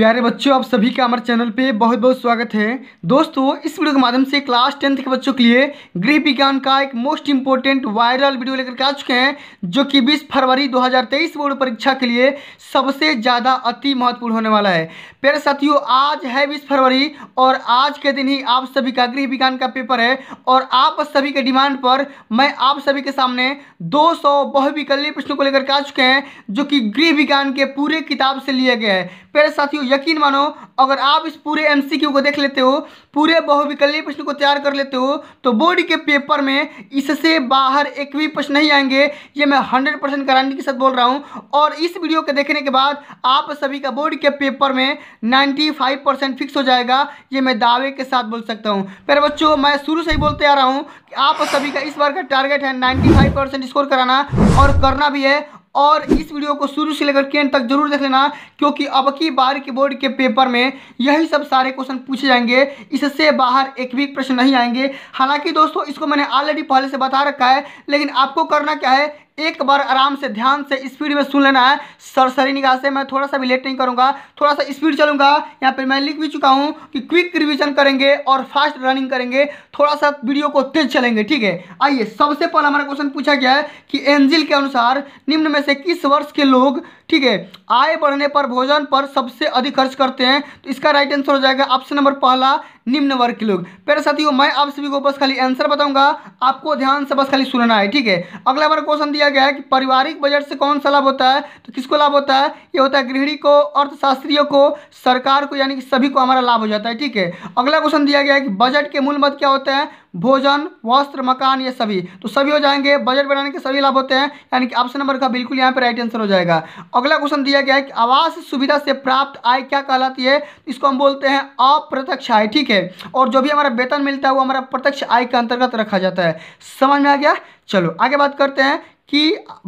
प्यारे बच्चों आप सभी का हमारे चैनल पे बहुत बहुत स्वागत है दोस्तों इस वीडियो के माध्यम से क्लास टेंथ के बच्चों के लिए गृह विज्ञान का एक मोस्ट इम्पोर्टेंट वायरल वीडियो लेकर के आ चुके हैं जो कि 20 फरवरी 2023 बोर्ड परीक्षा के लिए सबसे ज़्यादा अति महत्वपूर्ण होने वाला है प्यारे साथियों आज है बीस फरवरी और आज के दिन ही आप सभी का गृह विज्ञान का पेपर है और आप सभी के डिमांड पर मैं आप सभी के सामने दो सौ बहुविकल्य प्रश्नों को लेकर के आ चुके हैं जो कि गृह विज्ञान के पूरे किताब से लिए गए हैं प्यारे साथियों यकीन मानो अगर आप इस पूरे एम को देख लेते हो पूरे बहुविकल्पीय प्रश्न को तैयार कर लेते हो तो बोर्ड के पेपर में इससे बाहर एक भी प्रश्न नहीं आएंगे ये मैं हंड्रेड परसेंट गारंटी के साथ बोल रहा हूँ और इस वीडियो के देखने के बाद आप सभी का बोर्ड के पेपर में नाइन्टी फाइव परसेंट फिक्स हो जाएगा ये मैं दावे के साथ बोल सकता हूँ प्यारे बच्चों मैं शुरू से ही बोलते आ रहा हूँ कि आप सभी का इस बार का टारगेट है नाइन्टी फाइव परसेंट स्कोर कराना और करना भी है और इस वीडियो को शुरू से लेकर के एंड तक जरूर देख लेना क्योंकि अब की बार के बोर्ड के पेपर में यही सब सारे क्वेश्चन पूछे जाएंगे इससे बाहर एक भी प्रश्न नहीं आएंगे हालांकि दोस्तों इसको मैंने ऑलरेडी पहले से बता रखा है लेकिन आपको करना क्या है एक बार आराम से ध्यान से स्पीड में सुन लेना है सरसरी निगाह से मैं थोड़ा सा भी लेट नहीं करूँगा थोड़ा सा स्पीड चलूँगा यहाँ पर मैं लिख भी चुका हूँ कि क्विक रिविजन करेंगे और फास्ट रनिंग करेंगे थोड़ा सा वीडियो को तेज चलेंगे ठीक है आइए सबसे पहला हमारा क्वेश्चन पूछा गया है कि एंजिल के अनुसार निम्न में से किस वर्ष के लोग ठीक है आय बढ़ने पर भोजन पर सबसे अधिक खर्च करते हैं तो इसका राइट आंसर हो जाएगा ऑप्शन नंबर पहला निम्न वर्ग के लोग प्यारे साथियों मैं आप सभी को बस खाली आंसर बताऊंगा आपको ध्यान से बस खाली सुनना है ठीक है अगला बार क्वेश्चन दिया गया है कि पारिवारिक बजट से कौन सा लाभ होता है तो किसको लाभ होता है ये होता है गृहिणी को अर्थशास्त्रियों को सरकार को यानी कि सभी को हमारा लाभ हो जाता है ठीक है अगला क्वेश्चन दिया गया है कि बजट के मूल मत क्या होता है भोजन वस्त्र मकान ये सभी तो सभी हो जाएंगे बजट बनाने के सभी लाभ होते हैं यानी कि ऑप्शन नंबर का बिल्कुल यहाँ पर राइट आंसर हो जाएगा अगला क्वेश्चन दिया गया है कि आवास सुविधा से प्राप्त आय क्या कहलाती है इसको हम बोलते हैं अप्रत्यक्ष आय ठीक है और जो भी हमारा वेतन मिलता है वो हमारा प्रत्यक्ष आय के अंतर्गत रखा जाता है समझ में आ गया चलो आगे बात करते हैं कि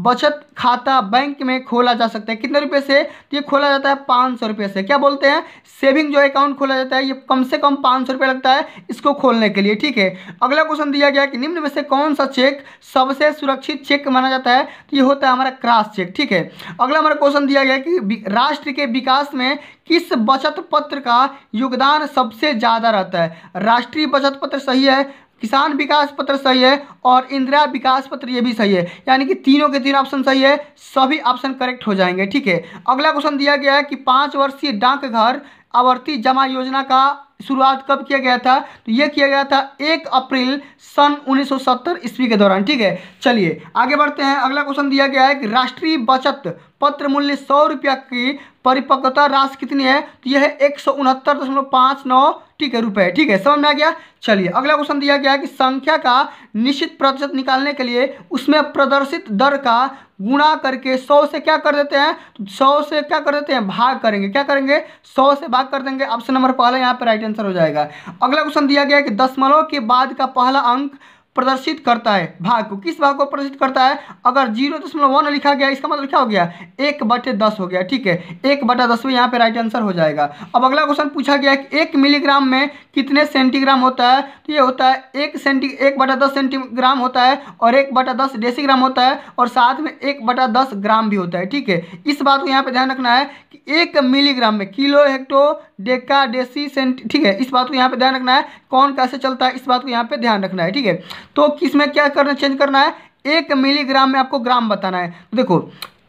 बचत खाता बैंक में खोला जा सकता है कितने रुपए से तो ये खोला जाता है पाँच सौ रुपये से क्या बोलते हैं सेविंग जो अकाउंट खोला जाता है ये कम से कम पाँच सौ रुपये लगता है इसको खोलने के लिए ठीक है अगला क्वेश्चन दिया गया कि निम्न में से कौन सा चेक सबसे सुरक्षित चेक माना जाता है तो ये होता है हमारा क्रास चेक ठीक है अगला हमारा क्वेश्चन दिया गया कि राष्ट्र के विकास में किस बचत पत्र का योगदान सबसे ज़्यादा रहता है राष्ट्रीय बचत पत्र सही है किसान विकास पत्र सही है और इंदिरा विकास पत्र ये भी सही है यानी कि तीनों के तीन ऑप्शन सही है सभी ऑप्शन करेक्ट हो जाएंगे ठीक है अगला क्वेश्चन दिया गया है कि पाँच वर्षीय डाकघर आवर्ती जमा योजना का शुरुआत कब किया गया था तो यह किया गया था एक अप्रैल सन 1970 ईस्वी के दौरान ठीक है चलिए आगे बढ़ते हैं अगला क्वेश्चन दिया गया है कि राष्ट्रीय बचत पत्र मूल्य सौ रुपया की परिपक्वता राशि कितनी है तो यह है एक सौ उनहत्तर दशमलव पाँच नौ ठीक है रुपए ठीक है समझ में आ गया चलिए अगला क्वेश्चन दिया गया है कि संख्या का निश्चित प्रतिशत निकालने के लिए उसमें प्रदर्शित दर का गुणा करके सौ से क्या कर देते हैं तो सौ से क्या कर देते हैं भाग करेंगे क्या करेंगे सौ से भाग कर देंगे ऑप्शन नंबर पहला यहाँ पर राइट आंसर हो जाएगा अगला क्वेश्चन दिया गया है कि दशमलव के बाद का पहला अंक प्रदर्शित करता है भाग को किस भाग को प्रदर्शित करता है अगर जीरो दशमलव वन लिखा गया इसका मतलब क्या हो गया एक बटे दस हो गया ठीक है एक बटा दस में यहाँ पे राइट आंसर हो जाएगा अब अगला क्वेश्चन पूछा गया कि एक मिलीग्राम में कितने सेंटीग्राम होता है तो ये होता है एक सेंटी एक बटा दस सेंटीग्राम होता है और एक बटा दस डेसीग्राम होता है और साथ में एक बटा दस ग्राम भी होता है ठीक है इस बात को यहाँ पर ध्यान रखना है कि एक मिलीग्राम में kilo hecto deca deci centi ठीक है इस बात को यहाँ पे ध्यान रखना है कौन कैसे चलता है इस बात को यहाँ पे ध्यान रखना है ठीक है तो किसमें क्या करना चेंज करना है एक मिलीग्राम में आपको ग्राम बताना है तो देखो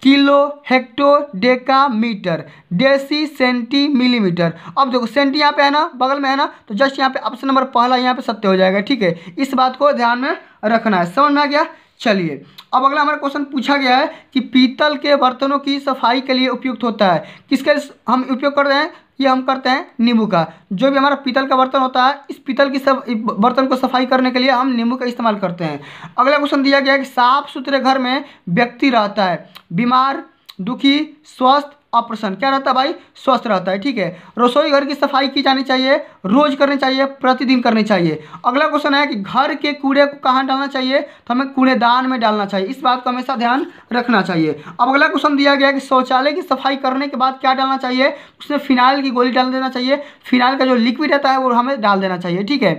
kilo hecto deca metre deci centi millimetre अब देखो सेंटी यहाँ पे है ना बगल में है ना तो जस्ट यहाँ पे ऑप्शन नंबर पहला यहाँ पे सत्य हो जाएगा ठीक है इस बात को ध्यान में रखना है समझ में आ गया चलिए अब अगला हमारा क्वेश्चन पूछा गया है कि पीतल के बर्तनों की सफाई के लिए उपयुक्त होता है किसके हम उपयोग कर रहे हैं ये हम करते हैं नींबू का जो भी हमारा पीतल का बर्तन होता है इस पीतल की सब बर्तन को सफाई करने के लिए हम नींबू का इस्तेमाल करते हैं अगला क्वेश्चन दिया गया है कि साफ सुथरे घर में व्यक्ति रहता है बीमार दुखी स्वस्थ ऑपरेशन क्या रहता है भाई स्वस्थ रहता है ठीक है रसोई घर की सफाई की जानी चाहिए रोज करनी चाहिए प्रतिदिन करनी चाहिए अगला क्वेश्चन है कि घर के कूड़े को कहाँ डालना चाहिए तो हमें कूड़ेदान में डालना चाहिए इस बात का हमेशा ध्यान रखना चाहिए अब अगला क्वेश्चन दिया गया कि शौचालय की सफाई करने के बाद क्या डालना चाहिए उसमें फिनाइल की गोली डाल देना चाहिए फिनाइल का जो लिक्विड रहता है वो हमें डाल देना चाहिए ठीक है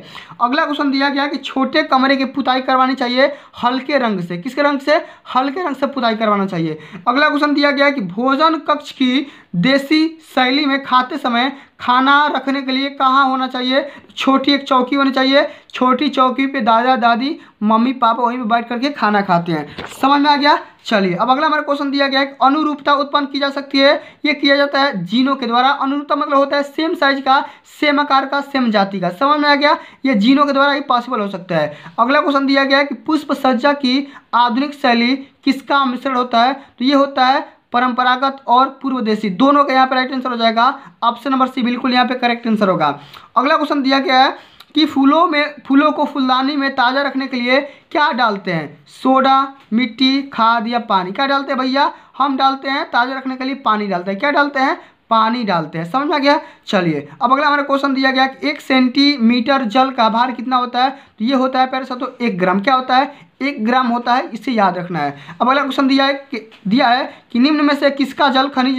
अगला क्वेश्चन दिया गया कि छोटे कमरे की पुताई करवानी चाहिए हल्के रंग से किसके रंग से हल्के रंग से पुताई करवाना चाहिए अगला क्वेश्चन दिया गया कि भोजन कक्ष की कि देसी शैली में खाते समय खाना रखने के लिए कहाँ होना चाहिए छोटी एक चौकी होनी चाहिए छोटी चौकी पे दादा दादी मम्मी पापा वहीं पे बैठ करके खाना खाते हैं समझ में आ गया चलिए अब अगला हमारा क्वेश्चन दिया गया है अनुरूपता उत्पन्न की जा सकती है ये किया जाता है जीनों के द्वारा अनुरूपता मतलब होता है सेम साइज का सेम आकार का सेम जाति का समझ में आ गया ये जीनों के द्वारा ही पॉसिबल हो सकता है अगला क्वेश्चन दिया गया है कि पुष्प सज्जा की आधुनिक शैली किसका मिश्रण होता है तो ये होता है परंपरागत और पूर्वदेशी दोनों का यहाँ पे राइट आंसर हो जाएगा ऑप्शन नंबर सी बिल्कुल यहाँ पे करेक्ट आंसर होगा अगला क्वेश्चन दिया गया है कि फूलों में फूलों को फुलदानी में ताज़ा रखने के लिए क्या डालते हैं सोडा मिट्टी खाद या पानी क्या डालते हैं भैया हम डालते हैं ताज़ा रखने के लिए पानी डालते हैं क्या डालते हैं पानी डालते हैं समझ में आ गया चलिए अब अगला हमारा क्वेश्चन दिया गया कि एक सेंटीमीटर जल का भार कितना होता है तो ये होता है पैर तो एक ग्राम क्या होता है एक ग्राम होता है इसे याद रखना है अब अगला क्वेश्चन दिया है कि दिया है कि निम्न में से किसका जल खनिज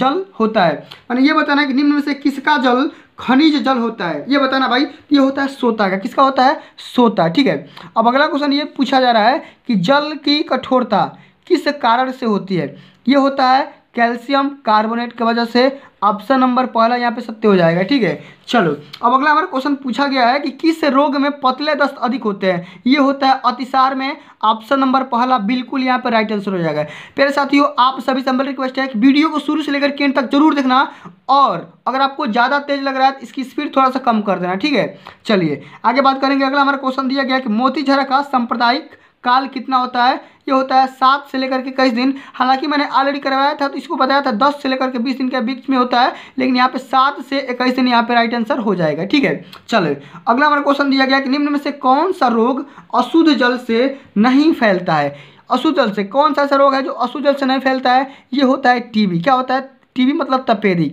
जल होता है मैंने ये बताना है कि निम्न में से किसका जल खनिज जल होता है ये बताना भाई ये होता है सोता का किसका होता है सोता ठीक है अब अगला क्वेश्चन ये पूछा जा रहा है कि जल की कठोरता किस कारण से होती है ये होता है कैल्शियम कार्बोनेट की वजह से ऑप्शन नंबर पहला यहाँ पे सत्य हो जाएगा ठीक है चलो अब अगला हमारा क्वेश्चन पूछा गया है कि किस रोग में पतले दस्त अधिक होते हैं ये होता है अतिसार में ऑप्शन नंबर पहला बिल्कुल यहाँ पे राइट आंसर हो जाएगा मेरे साथियों आप सभी से रिक्वेस्ट है कि वीडियो को शुरू से लेकर के तक जरूर देखना और अगर आपको ज़्यादा तेज लग रहा है तो इसकी स्पीड थोड़ा सा कम कर देना ठीक है चलिए आगे बात करेंगे अगला हमारा क्वेश्चन दिया गया कि मोतीझरा का सांप्रदायिक काल कितना होता है ये होता है सात से लेकर के कई दिन हालांकि मैंने ऑलरेडी करवाया था तो इसको बताया था दस से लेकर के बीस दिन के बीच में होता है लेकिन यहाँ पे सात से इक्कीस दिन यहाँ पे राइट आंसर हो जाएगा ठीक है चलो अगला हमारा क्वेश्चन दिया गया कि निम्न में से कौन सा रोग अशुद्ध जल से नहीं फैलता है अशुद्ध जल से कौन सा ऐसा रोग है जो अशुद्ध जल से नहीं फैलता है ये होता है टीबी क्या होता है टीबी मतलब तपेदी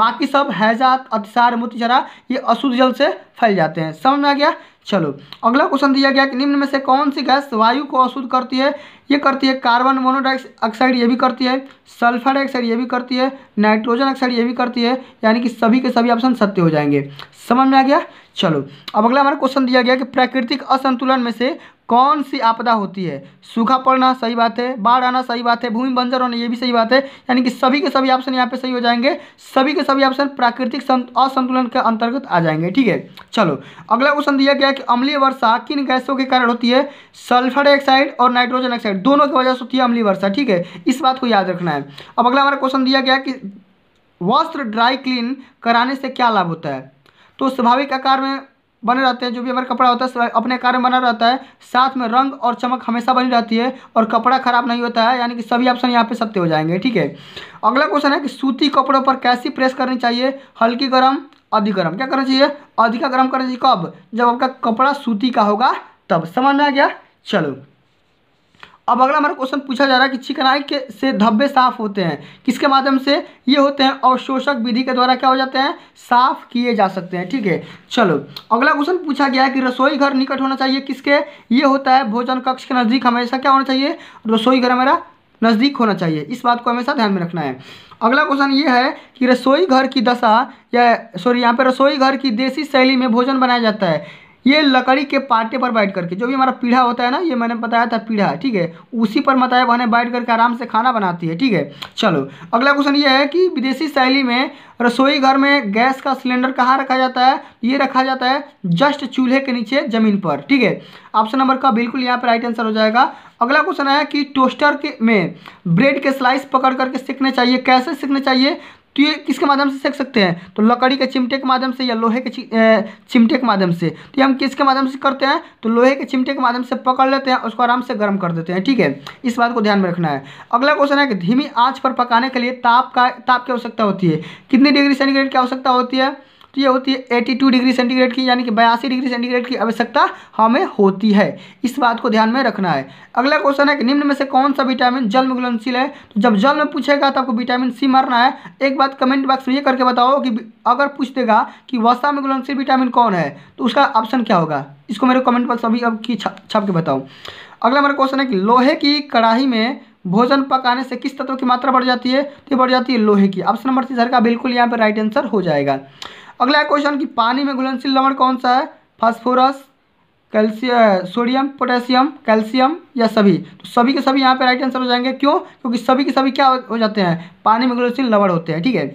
बाकी सब हैजात अतिसार मोतीजरा ये अशुद्ध जल से फैल जाते हैं समझ में आ गया चलो अगला क्वेश्चन दिया गया कि निम्न में से कौन सी गैस वायु को अशुद्ध करती है ये करती है कार्बन मोनोडाइऑक्साइड ये भी करती है सल्फर डाइऑक्साइड ये भी करती है नाइट्रोजन ऑक्साइड ये भी करती है यानी कि सभी के सभी ऑप्शन सत्य हो जाएंगे समझ में आ गया चलो अब अगला हमारा क्वेश्चन दिया गया कि प्राकृतिक असंतुलन में से कौन सी आपदा होती है सूखा पड़ना सही बात है बाढ़ आना सही बात है भूमि बंजर होना ये भी सही बात है यानी कि सभी के सभी ऑप्शन यहाँ पे सही हो जाएंगे सभी के सभी ऑप्शन प्राकृतिक असंतुलन के अंतर्गत आ जाएंगे ठीक है चलो अगला क्वेश्चन दिया गया कि अम्लीय वर्षा किन गैसों के कारण होती है सल्फर डाइऑक्साइड और नाइट्रोजन ऑक्साइड दोनों की वजह से होती है अम्लीय वर्षा ठीक है इस बात को याद रखना है अब अगला हमारा क्वेश्चन दिया गया कि वस्त्र ड्राई क्लीन कराने से क्या लाभ होता है तो स्वाभाविक आकार में बने रहते हैं जो भी हमारा कपड़ा होता है अपने कार्य में बना रहता है साथ में रंग और चमक हमेशा बनी रहती है और कपड़ा खराब नहीं होता है यानी कि सभी ऑप्शन यहाँ पे सत्य हो जाएंगे ठीक है अगला क्वेश्चन है कि सूती कपड़ों पर कैसी प्रेस करनी चाहिए हल्की गर्म अधिक गर्म क्या करना चाहिए अधिका गर्म करना चाहिए कब जब आपका कपड़ा सूती का होगा तब समझ में आ गया चलो अब अगला हमारा क्वेश्चन पूछा जा रहा है कि चिकनाई के से धब्बे साफ होते हैं किसके माध्यम से ये होते हैं अवशोषक विधि के द्वारा क्या हो जाते हैं साफ किए जा सकते हैं ठीक है चलो अगला क्वेश्चन पूछा गया है कि रसोई घर निकट होना चाहिए किसके ये होता है भोजन कक्ष के नज़दीक हमेशा क्या होना चाहिए रसोई घर हमारा नज़दीक होना चाहिए इस बात को हमेशा ध्यान में रखना है अगला क्वेश्चन ये है कि रसोई घर की दशा या सॉरी यहाँ पर रसोई घर की देसी शैली में भोजन बनाया जाता है ये लकड़ी के पाटे पर बैठ करके जो भी हमारा पीढ़ा होता है ना ये मैंने बताया था पीढ़ा ठीक है उसी पर मतलब बहने बैठ करके आराम से खाना बनाती है ठीक है चलो अगला क्वेश्चन ये है कि विदेशी शैली में रसोई घर में गैस का सिलेंडर कहाँ रखा जाता है ये रखा जाता है जस्ट चूल्हे के नीचे ज़मीन पर ठीक है ऑप्शन नंबर का बिल्कुल यहाँ पर राइट आंसर हो जाएगा अगला क्वेश्चन है कि टोस्टर के में ब्रेड के स्लाइस पकड़ करके सीखने चाहिए कैसे सीखने चाहिए तो ये किसके माध्यम से सेक सकते हैं तो लकड़ी के चिमटे के माध्यम से या लोहे के चिमटे के माध्यम से तो ये हम किसके माध्यम से करते हैं तो लोहे के चिमटे के माध्यम से पकड़ लेते हैं उसको आराम से गर्म कर देते हैं ठीक है इस बात को ध्यान में रखना है अगला क्वेश्चन है कि धीमी आँच पर पकाने के लिए ताप का ताप की आवश्यकता होती है कितनी डिग्री सेंटीग्रेड की आवश्यकता होती है तो ये होती है एटी टू डिग्री सेंटीग्रेड की यानी कि बयासी डिग्री सेंटीग्रेड की आवश्यकता हमें होती है इस बात को ध्यान में रखना है अगला क्वेश्चन है कि निम्न में से कौन सा विटामिन जल में घुलनशील है तो जब जल में पूछेगा तो आपको विटामिन सी मारना है एक बात कमेंट बॉक्स में ये करके बताओ कि अगर पूछ देगा कि वसा में घुलनशील विटामिन कौन है तो उसका ऑप्शन क्या होगा इसको मेरे कमेंट बॉक्स अभी अब की छाप के बताओ अगला मेरा क्वेश्चन है कि लोहे की कढ़ाई में भोजन पकाने से किस तत्व की मात्रा बढ़ जाती है तो बढ़ जाती है लोहे की ऑप्शन नंबर सी सर का बिल्कुल यहाँ पे राइट आंसर हो जाएगा अगला क्वेश्चन कि पानी में घुलनशील लवण कौन सा है phosphorus calcium sodium potassium calcium या सभी तो सभी के सभी यहाँ पे राइट आंसर हो जाएंगे क्यों क्योंकि सभी के सभी क्या हो जाते हैं पानी में घुलनशील लवण होते हैं ठीक है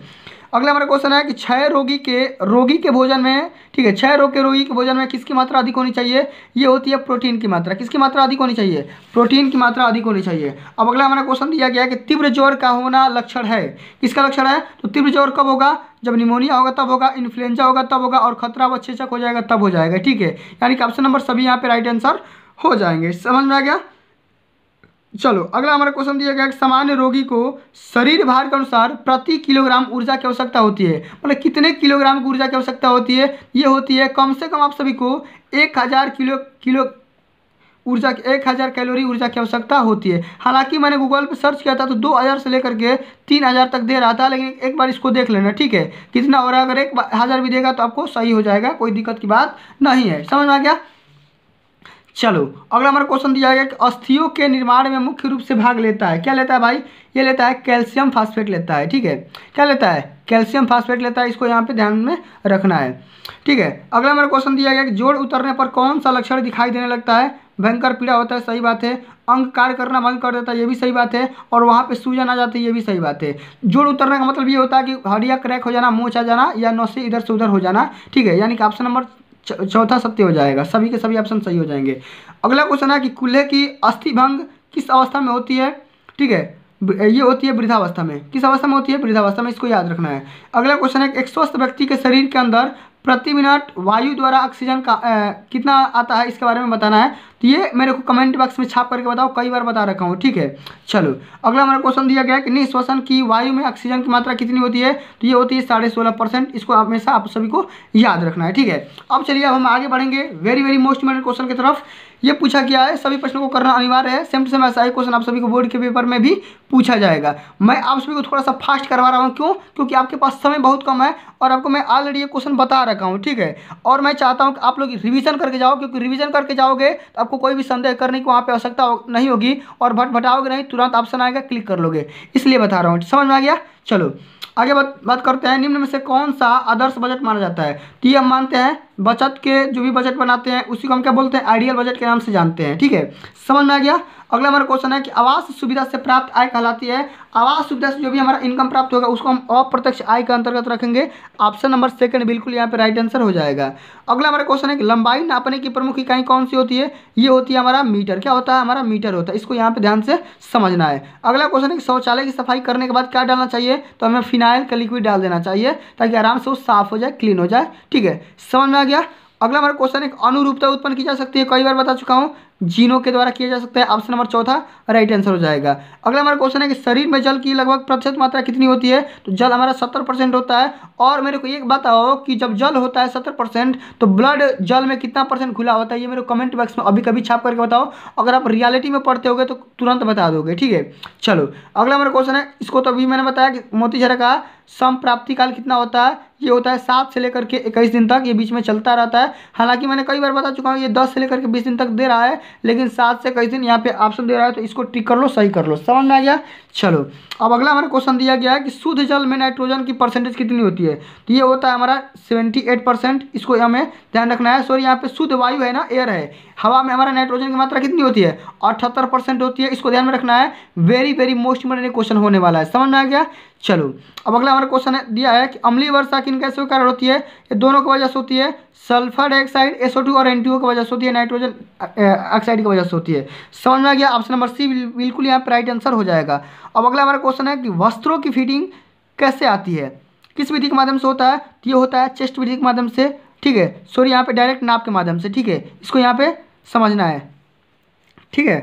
अगला हमारा क्वेश्चन है कि क्षय रोगी के रोगी के भोजन में ठीक है क्षय रोग के रोगी के भोजन में किसकी मात्रा अधिक होनी चाहिए ये होती है प्रोटीन की मात्रा किसकी मात्रा अधिक होनी चाहिए प्रोटीन की मात्रा अधिक होनी चाहिए अब अगला हमारा क्वेश्चन दिया गया कि तीव्र ज्वर का होना लक्षण है किसका लक्षण है तो तीव्र ज्वर कब होगा जब निमोनिया होगा तब होगा इन्फ्लुएंजा होगा तब होगा और खतरा व हो जाएगा तब हो जाएगा ठीक है यानी कि ऑप्शन नंबर सभी यहाँ पे राइट आंसर हो जाएंगे समझ में आ गया चलो अगला हमारा क्वेश्चन दिया गया सामान्य रोगी को शरीर भार के अनुसार प्रति किलोग्राम ऊर्जा की आवश्यकता होती है मतलब कितने किलोग्राम की ऊर्जा की आवश्यकता होती है ये होती है कम से कम आप सभी को एक हज़ार किलो किलो ऊर्जा एक हज़ार कैलोरी ऊर्जा की आवश्यकता होती है हालांकि मैंने गूगल पर सर्च किया था तो दो हज़ार से लेकर के तीन हज़ार तक दे रहा था लेकिन एक बार इसको देख लेना ठीक है कितना हो रहा है अगर एक हज़ार भी देगा तो आपको सही हो जाएगा कोई दिक्कत की बात नहीं है समझ में आ गया चलो अगला हमारा क्वेश्चन दिया गया कि अस्थियों के निर्माण में मुख्य रूप से भाग लेता है क्या लेता है भाई ये लेता है कैल्शियम फास्फेट लेता है ठीक है क्या लेता है कैल्शियम फास्फेट लेता है इसको यहाँ पे ध्यान में रखना है ठीक है अगला हमारा क्वेश्चन दिया गया कि जोड़ उतरने पर कौन सा लक्षण दिखाई देने लगता है भयंकर पीड़ा होता है सही बात है अंग कार्य करना बंद कर देता है ये भी सही बात है और वहाँ पे सूजन आ जाती है ये भी सही बात है जोड़ उतरने का मतलब ये होता है कि हड्डिया क्रैक हो जाना मोच आ जाना या नौसे इधर से उधर हो जाना ठीक है यानी कि ऑप्शन नंबर चौथा सत्य हो जाएगा सभी के सभी ऑप्शन सही हो जाएंगे अगला क्वेश्चन है कि कूल्हे की अस्थि भंग किस अवस्था में होती है ठीक है ये होती है वृद्धावस्था में किस अवस्था में होती है वृद्धावस्था में इसको याद रखना है अगला क्वेश्चन है एक स्वस्थ व्यक्ति के शरीर के अंदर प्रति मिनट वायु द्वारा ऑक्सीजन का ए, कितना आता है इसके बारे में बताना है तो ये मेरे को कमेंट बॉक्स में छाप करके बताओ कई बार बता रखा हूँ ठीक है चलो अगला हमारा क्वेश्चन दिया गया है कि निःश्वसन की वायु में ऑक्सीजन की मात्रा कितनी होती है तो ये होती है साढ़े सोलह परसेंट इसको हमेशा आप सभी को याद रखना है ठीक है अब चलिए अब हम आगे बढ़ेंगे very very most important question की तरफ ये पूछा गया है सभी प्रश्नों को करना अनिवार्य है सेम टू सेम ऐसा ही क्वेश्चन आप सभी को बोर्ड के पेपर में भी पूछा जाएगा मैं आप सभी को थोड़ा सा फास्ट करवा रहा हूँ क्यों क्योंकि आपके पास समय बहुत कम है और आपको मैं ऑलरेडी ये क्वेश्चन बता रखा हूँ ठीक है और मैं चाहता हूँ कि आप लोग रिविजन करके जाओ क्योंकि रिविजन करके जाओगे तो आपको कोई भी संदेह करने की वहाँ पर आवश्यकता नहीं होगी और भट भटाओगे नहीं तुरंत ऑप्शन आएगा क्लिक कर लोगे इसलिए बता रहा हूँ समझ में आ गया चलो आगे बात बात करते हैं निम्न में से कौन सा आदर्श बजट माना जाता है तो ये हम मानते हैं बचत के जो भी बजट बनाते हैं उसी को हम क्या बोलते हैं आइडियल बजट के नाम से जानते हैं ठीक है समझ में आ गया अगला हमारा क्वेश्चन है कि आवास सुविधा से प्राप्त आय कहलाती है आवास सुविधा से जो भी हमारा इनकम प्राप्त होगा उसको हम अप्रत्यक्ष आय के अंतर्गत रखेंगे ऑप्शन नंबर सेकंड बिल्कुल यहाँ पे राइट आंसर हो जाएगा अगला हमारा क्वेश्चन है कि लंबाई नापने की प्रमुख इकाई कौन सी होती है ये होती है हमारा मीटर क्या होता है हमारा मीटर होता है इसको यहाँ पे ध्यान से समझना है अगला क्वेश्चन है कि शौचालय की सफाई करने के बाद क्या डालना चाहिए तो हमें फिनाइल का लिक्विड डाल देना चाहिए ताकि आराम से वो साफ हो जाए क्लीन हो जाए ठीक है समझ में आ गया अगला हमारा क्वेश्चन है अनुरूपता उत्पन्न की जा सकती है कई बार बता चुका हूँ जीनों के द्वारा किया जा सकता है ऑप्शन नंबर चौथा राइट आंसर हो जाएगा अगला हमारा क्वेश्चन है कि शरीर में जल की लगभग प्रतिशत मात्रा कितनी होती है तो जल हमारा सत्तर परसेंट होता है और मेरे को एक बताओ कि जब जल होता है सत्तर परसेंट तो ब्लड जल में कितना परसेंट खुला होता है ये मेरे कमेंट बॉक्स में अभी कभी छाप करके बताओ अगर आप रियालिटी में पढ़ते हो तो तुरंत बता दोगे ठीक है चलो अगला हमारा क्वेश्चन है इसको तो अभी मैंने बताया कि मोती झरा का सम प्राप्ति काल कितना होता है ये होता है सात से लेकर के इक्कीस दिन तक ये बीच में चलता रहता है हालांकि मैंने कई बार बता चुका हूँ ये दस से लेकर के बीस दिन तक दे रहा है लेकिन सात से इक्कीस दिन यहाँ पे ऑप्शन दे रहा है तो इसको टिक कर लो सही कर लो समझ में आ गया चलो अब अगला हमारा क्वेश्चन दिया गया है कि शुद्ध जल में नाइट्रोजन की परसेंटेज कितनी होती है तो ये होता है हमारा सेवेंटी एट परसेंट इसको हमें ध्यान रखना है सॉरी यहाँ पे शुद्ध वायु है ना एयर है हवा में हमारा नाइट्रोजन की मात्रा कितनी होती है अठहत्तर परसेंट होती है इसको ध्यान में रखना है very very most important question होने वाला है समझ में आ गया चलो अब अगला हमारा क्वेश्चन दिया है कि अम्लीय वर्षा किन कैसे कारण होती है ये दोनों की वजह से होती है सल्फर डाइऑक्साइड एसओ टू और एन टी ओ की वजह से होती है नाइट्रोजन ऑक्साइड की वजह से होती है समझ में आ गया ऑप्शन नंबर सी बिल्कुल यहाँ पर राइट आंसर हो जाएगा अब अगला हमारा क्वेश्चन है कि वस्त्रों की फिटिंग कैसे आती है किस विधि के माध्यम से होता है तो ये होता है चेस्ट विधि के माध्यम से ठीक है सॉरी यहाँ पे डायरेक्ट नाप के माध्यम से ठीक है इसको यहाँ पे समझना है ठीक है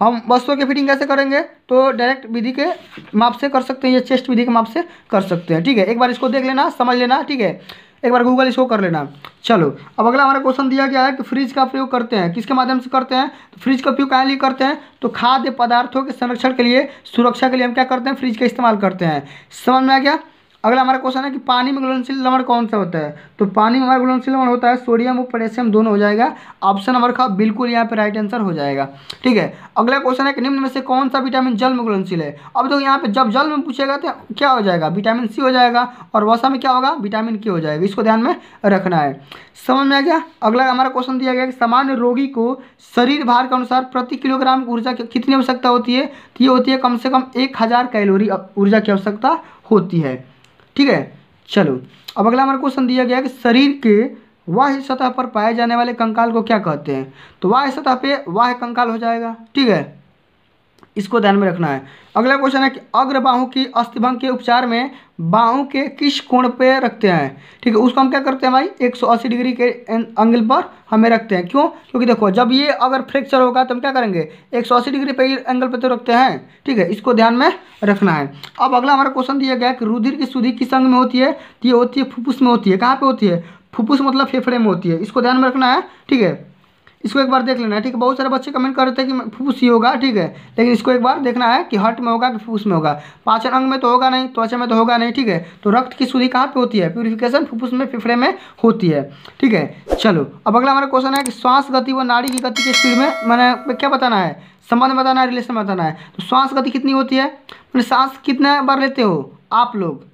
हम वस्त्रों की फिटिंग कैसे करेंगे तो डायरेक्ट विधि के माप से कर सकते हैं या चेस्ट विधि के माप से कर सकते हैं ठीक है एक बार इसको देख लेना समझ लेना ठीक है एक बार गूगल इसको कर लेना चलो अब अगला हमारा क्वेश्चन दिया गया है कि फ्रिज का प्रयोग करते हैं किसके माध्यम से करते हैं तो फ्रिज का उपयोग कहाँ लिए करते हैं तो खाद्य पदार्थों के संरक्षण के लिए सुरक्षा के लिए हम क्या करते हैं फ्रिज का इस्तेमाल करते हैं समझ में आ गया अगला हमारा क्वेश्चन है कि पानी में घुलनशील लवण कौन सा होता है तो पानी में हमारा घुलनशील लवण होता है सोडियम और पोटेशियम दोनों हो जाएगा ऑप्शन नंबर का बिल्कुल यहाँ पे राइट आंसर हो जाएगा ठीक है अगला क्वेश्चन है कि निम्न में से कौन सा विटामिन जल में घुलनशील है अब देखो यहाँ पे जब जल में पूछेगा तो क्या हो जाएगा विटामिन सी हो जाएगा और वसा में क्या होगा विटामिन के हो जाएगा इसको ध्यान में रखना है समझ में आ गया अगला हमारा क्वेश्चन दिया गया कि सामान्य रोगी को शरीर भार के अनुसार प्रति किलोग्राम ऊर्जा कितनी आवश्यकता होती है तो ये होती है कम से कम एक हज़ार कैलोरी ऊर्जा की आवश्यकता होती है ठीक है चलो अब अगला हमारा क्वेश्चन दिया गया कि शरीर के वाह सतह पर पाए जाने वाले कंकाल को क्या कहते हैं तो वाह सतह पे वाह कंकाल हो जाएगा ठीक है इसको ध्यान में रखना है अगला क्वेश्चन है कि अग्रबाहू की अस्थिभंग के उपचार में बाहू के किस कोण पे रखते हैं ठीक है उसको हम क्या करते हैं भाई 180 डिग्री के एंगल पर हमें रखते हैं क्यों क्योंकि देखो जब ये अगर फ्रैक्चर होगा तो हम क्या करेंगे 180 डिग्री पे एंगल पे तो रखते हैं ठीक है इसको ध्यान में रखना है अब अगला हमारा क्वेश्चन दिया गया कि रुधिर की सुधि किस अंग में होती है तो ये होती है फुप्पुस में होती है कहाँ पर होती है फुप्पुस मतलब फेफड़े में होती है इसको ध्यान में रखना है ठीक है इसको एक बार देख लेना है ठीक है बहुत सारे बच्चे कमेंट कर रहे थे कि फूस ही होगा ठीक है लेकिन इसको एक बार देखना है कि हट में होगा कि फूस में होगा पाचन अंग में तो होगा नहीं त्वचा में तो होगा नहीं ठीक है तो रक्त की शुद्धि कहाँ पर होती है प्योरिफिकेशन फूफूस में फिफड़े में होती है ठीक है चलो अब अगला हमारा क्वेश्चन है कि श्वास गति व नाड़ी की गति के स्पीड में मैंने क्या बताना है संबंध बताना है रिलेशन बताना है तो श्वास गति कितनी होती है मैंने सांस कितना बार लेते हो आप लोग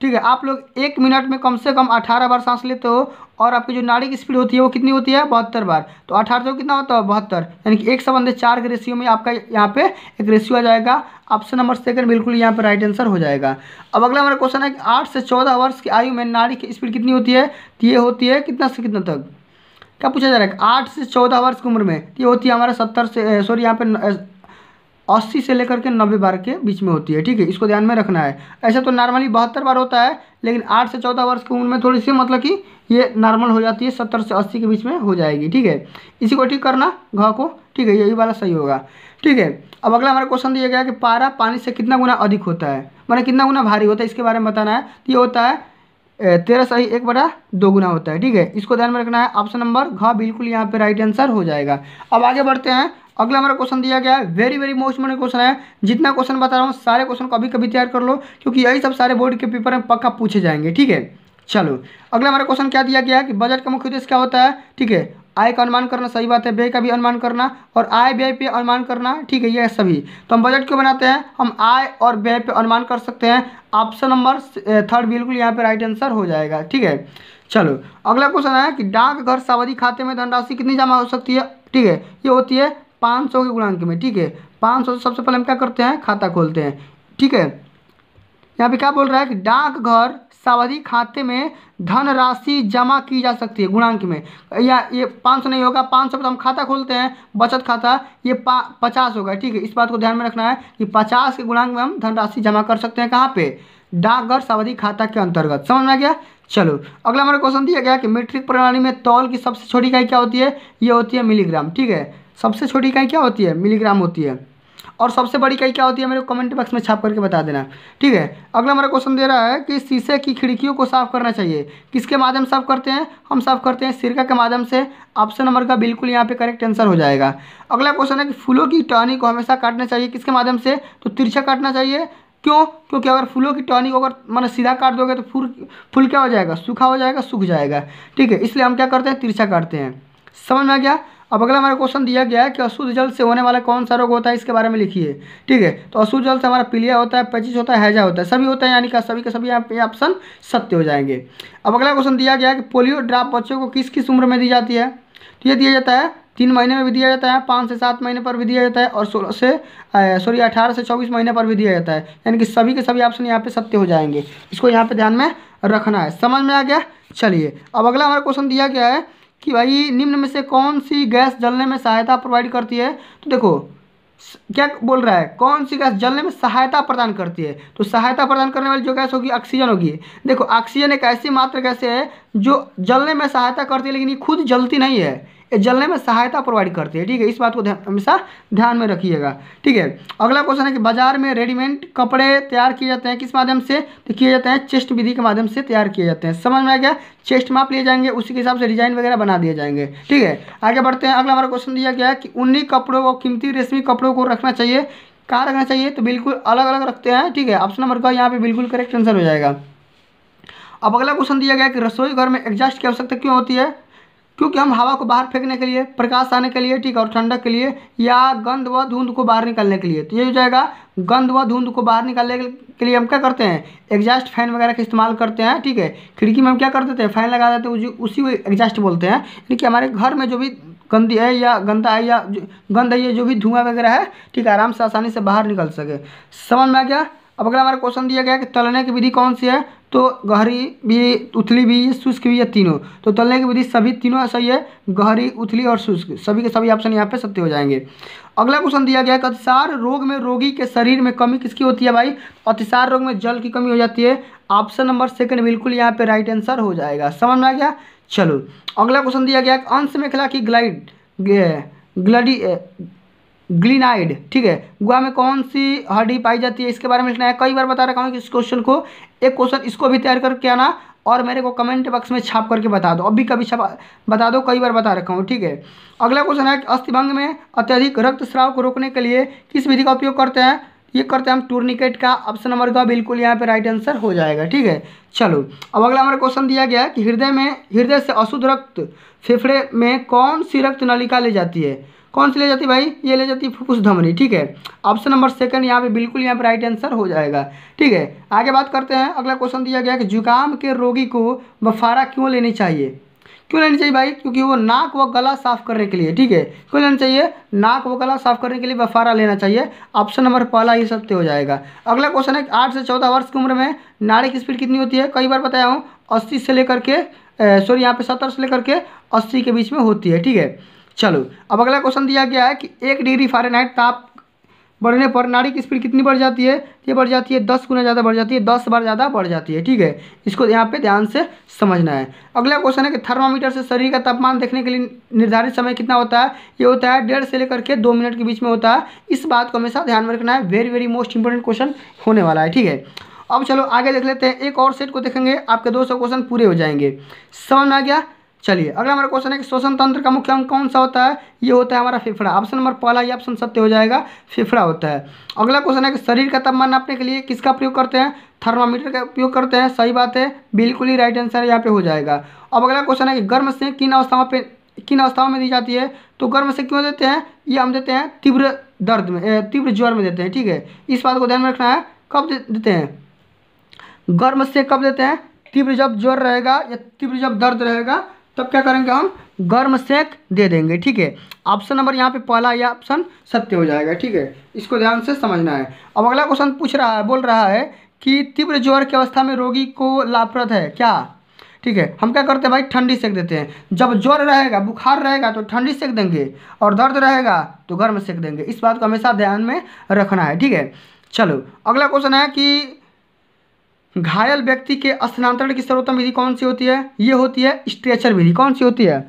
ठीक है आप लोग एक मिनट में कम से कम अठारह बार सांस लेते हो और आपकी जो नाड़ी की स्पीड होती है वो कितनी होती है बहत्तर बार तो अठारह सौ कितना होता है बहत्तर यानी कि एक संबंध चार के रेशियो में आपका यहाँ पे एक रेशियो आ जाएगा ऑप्शन नंबर सेकंड बिल्कुल यहाँ पे राइट आंसर हो जाएगा अब अगला हमारा क्वेश्चन है कि आठ से चौदह वर्ष की आयु में नाड़ी की स्पीड कितनी होती है तो ये होती है कितना से कितना तक क्या पूछा जा रहा है आठ से चौदह वर्ष की उम्र में तो ये होती है हमारा सत्तर से सॉरी यहाँ पे अस्सी से लेकर के नब्बे बार के बीच में होती है ठीक है इसको ध्यान में रखना है ऐसा तो नॉर्मली बहत्तर बार होता है लेकिन आठ से चौदह वर्ष की उम्र में थोड़ी सी मतलब कि ये नॉर्मल हो जाती है सत्तर से अस्सी के बीच में हो जाएगी ठीक है इसी को ठीक करना घाव को ठीक है यही वाला सही होगा ठीक है अब अगला हमारा क्वेश्चन दिया गया कि पारा पानी से कितना गुना अधिक होता है माना कितना गुना भारी होता है इसके बारे में बताना है तो ये होता है तेरह सही एक बड़ा दो गुना होता है ठीक है इसको ध्यान में रखना है ऑप्शन नंबर घ बिल्कुल यहाँ पे राइट आंसर हो जाएगा अब आगे बढ़ते हैं अगला हमारा क्वेश्चन दिया गया है very very most important question है जितना क्वेश्चन बता रहा हूँ सारे क्वेश्चन को अभी कभी तैयार कर लो क्योंकि यही सब सारे बोर्ड के पेपर में पक्का पूछे जाएंगे ठीक है चलो अगला हमारा क्वेश्चन क्या दिया गया है कि बजट का मुख्य उद्देश्य क्या होता है ठीक है आय का अनुमान करना सही बात है व्यय का भी अनुमान करना और आय व्यय पे अनुमान करना ठीक है ये सभी तो हम बजट क्यों बनाते हैं हम आय और व्यय पे अनुमान कर सकते हैं ऑप्शन नंबर थर्ड बिल्कुल यहाँ पे राइट आंसर हो जाएगा ठीक है चलो अगला क्वेश्चन है कि डाकघर सावधि खाते में धनराशि कितनी जमा हो सकती है ठीक है ये होती है पाँच सौ के गुणांक में ठीक है पाँच सौ सबसे पहले हम क्या करते हैं खाता खोलते हैं ठीक है यहाँ पे क्या बोल रहा है कि डाकघर सावधि खाते में धनराशि जमा की जा सकती है गुणांक में या ये पाँच सौ नहीं होगा पाँच सौ तो हम खाता खोलते हैं बचत खाता ये पा पचास होगा ठीक है इस बात को ध्यान में रखना है कि पचास के गुणांक में हम धनराशि जमा कर सकते हैं कहाँ पे डाकघर सावधि खाता के अंतर्गत समझ में आ गया चलो अगला हमारा क्वेश्चन दिया गया कि मेट्रिक प्रणाली में तौल की सबसे छोटी इकाई क्या होती है ये होती है मिलीग्राम ठीक है सबसे छोटी इकाई क्या होती है मिलीग्राम होती है और सबसे बड़ी इकाई क्या होती है मेरे को कमेंट बॉक्स में छाप करके बता देना ठीक है अगला हमारा क्वेश्चन दे रहा है कि शीशे की खिड़कियों को साफ करना चाहिए किसके माध्यम से साफ करते हैं हम साफ करते हैं सिरका के माध्यम से ऑप्शन नंबर का बिल्कुल यहाँ पे करेक्ट आंसर हो जाएगा अगला क्वेश्चन है कि फूलों की टहनी को हमेशा काटना चाहिए किसके माध्यम से तो तिरछा काटना चाहिए क्यों क्योंकि अगर फूलों की टहनी को अगर मैंने सीधा काट दोगे तो फूल फूल क्या हो जाएगा सूखा हो जाएगा सूख जाएगा ठीक है इसलिए हम क्या करते हैं तिरछा काटते हैं समझ में आ गया अब अगला हमारा क्वेश्चन दिया गया है कि अशुद्ध जल से होने वाला कौन सा रोग होता है इसके बारे में लिखिए ठीक है तो अशुद्ध जल से हमारा पीलिया होता है पेचिस होता है हैजा होता है सभी होता है यानी कि सभी के सभी यहाँ पे ऑप्शन सत्य हो जाएंगे अब अगला क्वेश्चन दिया गया है कि पोलियो ड्राप बच्चों को किस किस उम्र में दी जाती है तो ये दिया जाता है तीन महीने में भी दिया जाता है पाँच से सात महीने पर भी दिया जाता है और सोलह से सॉरी अठारह से चौबीस महीने पर भी दिया जाता है यानी कि सभी के सभी ऑप्शन यहाँ पे सत्य हो जाएंगे इसको यहाँ पे ध्यान में रखना है समझ में आ गया चलिए अब अगला हमारा क्वेश्चन दिया गया है कि भाई निम्न में से कौन सी गैस जलने में सहायता प्रोवाइड करती है तो देखो क्या बोल रहा है कौन सी गैस जलने में सहायता प्रदान करती है तो सहायता प्रदान करने वाली जो गैस होगी ऑक्सीजन होगी देखो ऑक्सीजन एक ऐसी मात्र गैस है जो जलने में सहायता करती है लेकिन ये खुद जलती नहीं है ये जलने में सहायता प्रोवाइड करती है ठीक है इस बात को हमेशा ध्यान में रखिएगा ठीक है अगला क्वेश्चन है कि बाजार में रेडीमेड कपड़े तैयार किए जाते हैं किस माध्यम से तो किए जाते हैं चेस्ट विधि के माध्यम से तैयार किए जाते हैं समझ में आ गया चेस्ट माप लिए जाएंगे उसी के हिसाब से डिजाइन वगैरह बना दिए जाएंगे ठीक है आगे बढ़ते हैं अगला हमारा क्वेश्चन दिया गया है कि उन्नी कपड़ों को कीमती रेशमी कपड़ों को रखना चाहिए कहाँ रखना चाहिए तो बिल्कुल अलग अलग रखते हैं ठीक है ऑप्शन नंबर का यहाँ पे बिल्कुल करेक्ट आंसर हो जाएगा अब अगला क्वेश्चन दिया गया कि रसोई घर में एग्जास्ट की आवश्यकता क्यों होती है क्योंकि हम हवा को बाहर फेंकने के लिए प्रकाश आने के लिए ठीक और ठंडक के लिए या गंध व धुंध को बाहर निकालने के लिए तो ये हो जाएगा गंध व धुंध को बाहर निकालने के लिए हम क्या करते हैं एग्जास्ट फैन वगैरह का इस्तेमाल करते हैं ठीक है खिड़की में हम क्या कर देते हैं फैन लगा देते हैं उसी को एग्जास्ट बोलते हैं यानी कि हमारे घर में जो भी गंदी है या गंदा है या गंद है या जो भी धुआं वगैरह है ठीक है आराम से आसानी से बाहर निकल सके समझ में आ गया अब अगर हमारा क्वेश्चन दिया गया कि तलने की विधि कौन सी है तो गहरी भी उथली भी शुष्क भी है तीनों तो तलने की विधि सभी तीनों सही है गहरी उथली और शुष्क सभी के सभी ऑप्शन यहाँ पे सत्य हो जाएंगे अगला क्वेश्चन दिया गया है अतिसार रोग में रोगी के शरीर में कमी किसकी होती है भाई अतिसार रोग में जल की कमी हो जाती है ऑप्शन नंबर सेकंड बिल्कुल यहाँ पे राइट आंसर हो जाएगा समझ में आ गया चलो अगला क्वेश्चन दिया गया अंश में खिला की ग्लाइड ग्लडी ग्लिनाइड ठीक है गुआ में कौन सी हड्डी पाई जाती है इसके बारे में लिखना है कई बार बता रखा हूँ कि इस क्वेश्चन को एक क्वेश्चन इसको भी तैयार करके आना और मेरे को कमेंट बॉक्स में छाप करके बता दो अभी कभी छपा बता दो कई बार बता रखा हूँ ठीक है अगला क्वेश्चन है कि अस्थिभंग में अत्यधिक रक्त स्राव को रोकने के लिए किस विधि का उपयोग करते हैं ये करते हैं हम टूर्निकेट का ऑप्शन नंबर का बिल्कुल यहाँ पे राइट आंसर हो जाएगा ठीक है चलो अब अगला हमारा क्वेश्चन दिया गया है कि हृदय में हृदय से अशुद्ध रक्त फेफड़े में कौन सी रक्त नलिका ले जाती है कौन सी ले जाती भाई ये ले जाती फुफुस धमनी ठीक है ऑप्शन नंबर सेकंड यहाँ पे बिल्कुल यहाँ पे राइट आंसर हो जाएगा ठीक है आगे बात करते हैं अगला क्वेश्चन दिया गया कि जुकाम के रोगी को बफारा क्यों लेनी चाहिए क्यों लेनी चाहिए भाई क्योंकि वो नाक व गला साफ करने के लिए ठीक है क्यों लेना चाहिए नाक व गला साफ करने के लिए बफारा लेना चाहिए ऑप्शन नंबर पहला ही सत्य हो जाएगा अगला क्वेश्चन है आठ से चौदह वर्ष की उम्र में नाड़ी की स्पीड कितनी होती है कई बार बताया हूँ अस्सी से लेकर के सॉरी यहाँ पे सत्तर से लेकर के अस्सी के बीच में होती है ठीक है चलो अब अगला क्वेश्चन दिया गया है कि एक डिग्री फारेनहाइट ताप बढ़ने पर नाड़ी की स्पीड कितनी बढ़ जाती है ये बढ़ जाती है दस गुना ज़्यादा बढ़ जाती है दस बार ज़्यादा बढ़ जाती है ठीक है इसको यहाँ पे ध्यान से समझना है अगला क्वेश्चन है कि थर्मामीटर से शरीर का तापमान देखने के लिए निर्धारित समय कितना होता है ये होता है डेढ़ से लेकर के दो मिनट के बीच में होता है इस बात को हमेशा ध्यान में रखना है very very most important question होने वाला है ठीक है अब चलो आगे देख लेते हैं एक और सेट को देखेंगे आपके दो क्वेश्चन पूरे हो जाएंगे समझ में आ गया चलिए अगला हमारा क्वेश्चन है कि श्वसन तंत्र का मुख्य अंग कौन सा होता है ये होता है हमारा फिफड़ा ऑप्शन नंबर पहला ये ऑप्शन सत्य हो जाएगा फिफड़ा होता है अगला क्वेश्चन है कि शरीर का तापमान नापने के लिए किसका प्रयोग करते हैं थर्मामीटर का उपयोग करते हैं सही बात है बिल्कुल ही राइट आंसर यहाँ पे हो जाएगा अब अगला क्वेश्चन है कि गर्म से किन अवस्थाओं पर किन अवस्थाओं में दी जाती है तो गर्म से क्यों देते हैं ये हम देते हैं तीव्र दर्द में तीव्र ज्वर में देते हैं ठीक है इस बात को ध्यान में रखना है कब देते हैं गर्म से कब देते हैं तीव्र जब ज्वर रहेगा या तीव्र जब दर्द रहेगा तब क्या करेंगे हम गर्म सेक दे देंगे ठीक है ऑप्शन नंबर यहाँ पे पहला यह ऑप्शन सत्य हो जाएगा ठीक है इसको ध्यान से समझना है अब अगला क्वेश्चन पूछ रहा है बोल रहा है कि तीव्र ज्वर की अवस्था में रोगी को लाभप्रद है क्या ठीक है हम क्या करते हैं भाई ठंडी सेक देते हैं जब ज्वर रहेगा बुखार रहेगा तो ठंडी सेक देंगे और दर्द रहेगा तो गर्म सेक देंगे इस बात को हमेशा ध्यान में रखना है ठीक है चलो अगला क्वेश्चन है कि घायल व्यक्ति के स्थानांतरण की सर्वोत्तम विधि कौन सी होती है ये होती है स्ट्रेचर विधि कौन सी होती है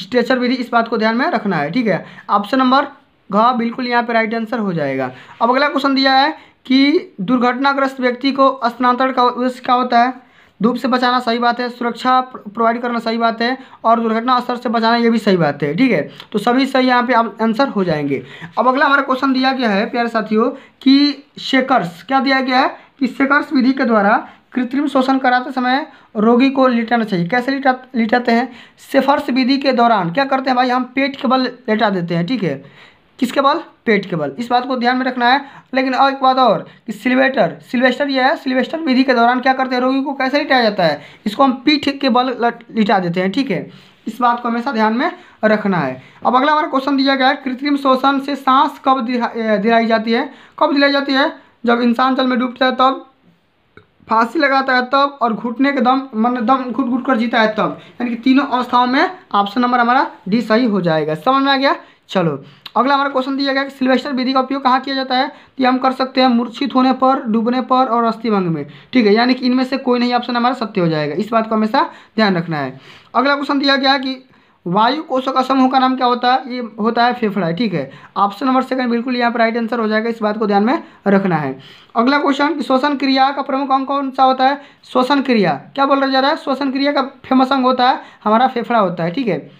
स्ट्रेचर विधि इस बात को ध्यान में रखना है ठीक है ऑप्शन नंबर घ बिल्कुल यहाँ पे राइट आंसर हो जाएगा अब अगला क्वेश्चन दिया है कि दुर्घटनाग्रस्त व्यक्ति को स्थानांतरण का उद्देश्य क्या होता है धूप से बचाना सही बात है सुरक्षा प्रोवाइड करना सही बात है और दुर्घटना स्तर से बचाना ये भी सही बात है ठीक है तो सभी सही यहाँ पे आंसर हो जाएंगे अब अगला हमारा क्वेश्चन दिया गया है प्यारे साथियों कि शेकर्स क्या दिया गया है पिस्सेकर्स विधि के द्वारा कृत्रिम शोषण कराते समय रोगी को लिटाना चाहिए कैसे लिटा लिटाते हैं सेफर्स विधि के दौरान क्या करते हैं भाई हम पेट के बल लेटा देते हैं ठीक है किसके बल पेट के बल इस बात को ध्यान में रखना है लेकिन और एक बात और कि सिल्वेटर सिल्वेस्टर यह है सिल्वेस्टर विधि के दौरान क्या करते हैं रोगी को कैसे लिटाया जाता है इसको हम पीठ के बल लिटा देते हैं ठीक है इस बात को हमेशा ध्यान में रखना है अब अगला हमारा क्वेश्चन दिया गया है कृत्रिम शोषण से सांस कब दिलाई जाती है कब दिलाई जाती है जब इंसान जल में डूबता है तब फांसी लगाता है तब और घुटने के दम मन दम घुट घुट कर जीता है तब यानी कि तीनों अवस्थाओं में ऑप्शन नंबर हमारा डी सही हो जाएगा समझ में आ गया चलो अगला हमारा क्वेश्चन दिया गया कि सिल्वेस्टर विधि का उपयोग कहाँ किया जाता है तो हम कर सकते हैं मूर्छित होने पर डूबने पर और अस्थिभंग में ठीक है यानी कि इनमें से कोई नहीं ऑप्शन हमारा सत्य हो जाएगा इस बात को हमेशा ध्यान रखना है अगला क्वेश्चन दिया गया कि वायु कोशों का समूह का नाम क्या होता है ये होता है फेफड़ा ठीक है ऑप्शन नंबर सेकंड बिल्कुल यहाँ पर राइट आंसर हो जाएगा इस बात को ध्यान में रखना है अगला क्वेश्चन कि श्वसन क्रिया का प्रमुख अंग कौन सा होता है श्वसन क्रिया क्या बोल रहा जा रहा है श्वसन क्रिया का फेमस अंग होता है हमारा फेफड़ा होता है ठीक है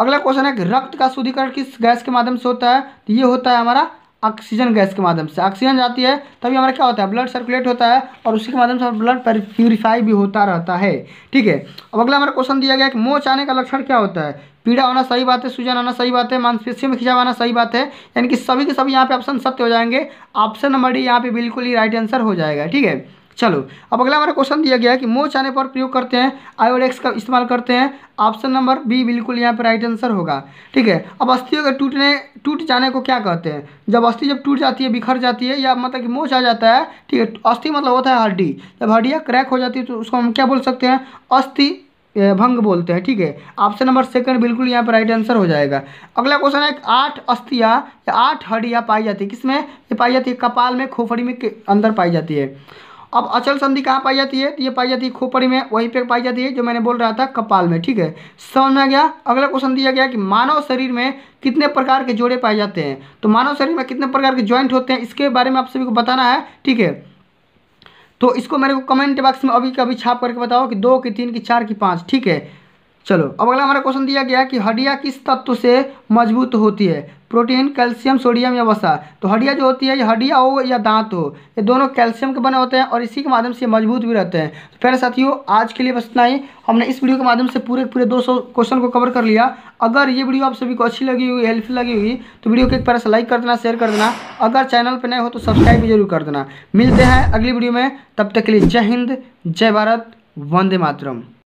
अगला क्वेश्चन है कि रक्त का शुद्धिकरण किस गैस के माध्यम से होता है ये होता है हमारा ऑक्सीजन गैस के माध्यम से ऑक्सीजन जाती है तभी हमारा क्या होता है ब्लड सर्कुलेट होता है और उसी के माध्यम से हमारा ब्लड प्यूरिफाई भी होता रहता है ठीक है अब अगला हमारा क्वेश्चन दिया गया कि मोच आने का लक्षण क्या होता है पीड़ा होना सही बात है सूजन आना सही बात है मांसपेशियों में खिंचाव आना सही बात है यानी कि सभी के सभी यहाँ पे ऑप्शन सत्य हो जाएंगे ऑप्शन नंबर डी यहाँ पे बिल्कुल ही राइट आंसर हो जाएगा ठीक है चलो अब अगला हमारा क्वेश्चन दिया गया है कि मोच आने पर प्रयोग करते हैं आयोडेक्स का इस्तेमाल करते हैं ऑप्शन नंबर बी बिल्कुल यहाँ पर राइट आंसर होगा ठीक है अब अस्थियों के टूटने टूट जाने को क्या कहते हैं जब अस्थि जब टूट जाती है बिखर जाती है या मतलब कि मोच आ जाता है ठीक है तो अस्थि मतलब होता है हड्डी जब हड्डियाँ क्रैक हो जाती है तो उसको हम क्या बोल सकते हैं अस्थि भंग बोलते हैं ठीक है ऑप्शन नंबर सेकंड बिल्कुल यहाँ पर राइट आंसर हो जाएगा अगला क्वेश्चन है आठ अस्थियाँ या आठ हड्डियाँ पाई जाती है किसमें ये पाई जाती है कपाल में खोपड़ी में के अंदर पाई जाती है अब अचल संधि कहाँ पाई जाती है तो ये पाई जाती है खोपड़ी में वहीं पे पाई जाती है जो मैंने बोल रहा था कपाल में ठीक है समझ में आ गया अगला क्वेश्चन दिया गया कि मानव शरीर में कितने प्रकार के जोड़े पाए जाते हैं तो मानव शरीर में कितने प्रकार के ज्वाइंट होते हैं इसके बारे में आप सभी को बताना है ठीक है तो इसको मेरे को कमेंट बॉक्स में अभी कभी छाप करके बताओ कि दो की तीन की चार की पाँच ठीक है चलो अब अगला हमारा क्वेश्चन दिया गया कि हड्डियाँ किस तत्व से मजबूत होती है प्रोटीन कैल्शियम सोडियम या वसा तो हड्डियाँ जो होती है ये हड्डियाँ हो या दांत हो ये दोनों कैल्शियम के बने होते हैं और इसी के माध्यम से मजबूत भी रहते हैं तो फिर साथियों आज के लिए बस इतना ही हमने इस वीडियो के माध्यम से पूरे पूरे 200 क्वेश्चन को कवर कर लिया अगर ये वीडियो आप सभी को अच्छी लगी हुई हेल्पफुल लगी हुई तो वीडियो को एक पैर लाइक कर देना शेयर कर देना अगर चैनल पर नए हो तो सब्सक्राइब भी जरूर कर देना मिलते हैं अगली वीडियो में तब तक के लिए जय हिंद जय भारत वंदे मातरम